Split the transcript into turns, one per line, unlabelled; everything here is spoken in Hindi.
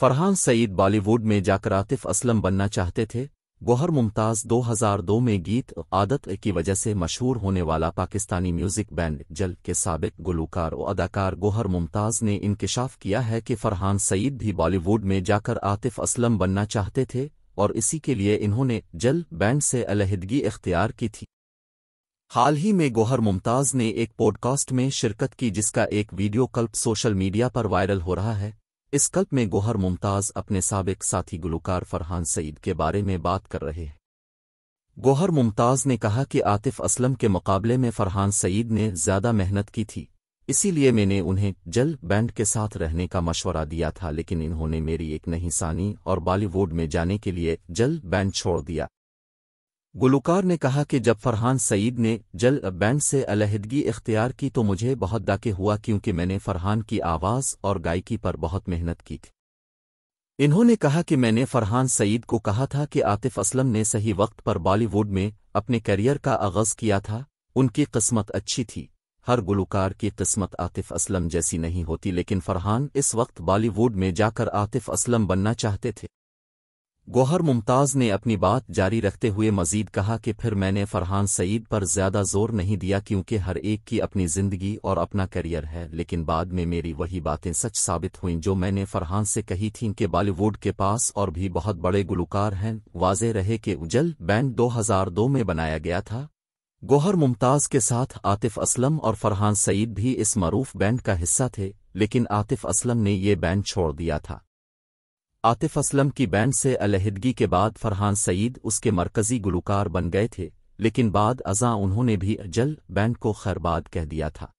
फरहान सईद बॉलीवुड में जाकर आतिफ असलम बनना चाहते थे गोहर मुमताज़ 2002 में गीत आदत की वजह से मशहूर होने वाला पाकिस्तानी म्यूजिक बैंड जल के सबक गुलूकार और अदाकार गोहर मुमताज़ ने इंकशाफ किया है कि फरहान सईद भी बॉलीवुड में जाकर आतिफ असलम बनना चाहते थे और इसी के लिए इन्होंने जल बैंड से अलहदगी इख्तियार की थी हाल ही में गोहर मुमताज़ ने एक पॉडकास्ट में शिरकत की जिसका एक वीडियो कल्प सोशल मीडिया पर वायरल हो रहा है इस कल्प में गोहर मुमताज़ अपने सबक साथी गुलकार फरहान सईद के बारे में बात कर रहे हैं गोहर मुमताज़ ने कहा कि आतिफ असलम के मुकाबले में फरहान सईद ने ज़्यादा मेहनत की थी इसीलिए मैंने उन्हें जल बैंड के साथ रहने का मशवरा दिया था लेकिन इन्होंने मेरी एक नहीं सानी और बॉलीवुड में जाने के लिए जल बैंड छोड़ दिया गुलकार ने कहा कि जब फरहान सईद ने जल बैंड से अलहदगी इख्तियार की तो मुझे बहुत दाके हुआ क्योंकि मैंने फरहान की आवाज़ और गायकी पर बहुत मेहनत की थी इन्होंने कहा कि मैंने फरहान सईद को कहा था कि आतिफ असलम ने सही वक्त पर बॉलीवुड में अपने करियर का आगाज़ किया था उनकी किस्मत अच्छी थी हर गुलकार की किस्मत आतिफ असलम जैसी नहीं होती लेकिन फरहान इस वक्त बॉलीवुड में जाकर आतिफ असलम बनना चाहते थे गौहर मुमताज़ ने अपनी बात जारी रखते हुए मजीद कहा कि फिर मैंने फरहान सईद पर ज़्यादा जोर नहीं दिया क्योंकि हर एक की अपनी ज़िंदगी और अपना करियर है लेकिन बाद में मेरी वही बातें सच साबित हुईं जो मैंने फरहान से कही थीं कि बॉलीवुड के पास और भी बहुत बड़े गुलकार हैं वाजे रहे कि उजल बैंड दो में बनाया गया था गौहर मुमताज़ के साथ आतिफ असलम और फरहान सईद भी इस मरूफ बैंड का हिस्सा थे लेकिन आतिफ असलम ने ये बैंड छोड़ दिया था आतिफ असलम की बैंड से अलहदगी के बाद फरहान सईद उसके मरकजी गुलकार बन गए थे लेकिन बाद अजा उन्होंने भी अजल बैंड को खैरबाद कह दिया था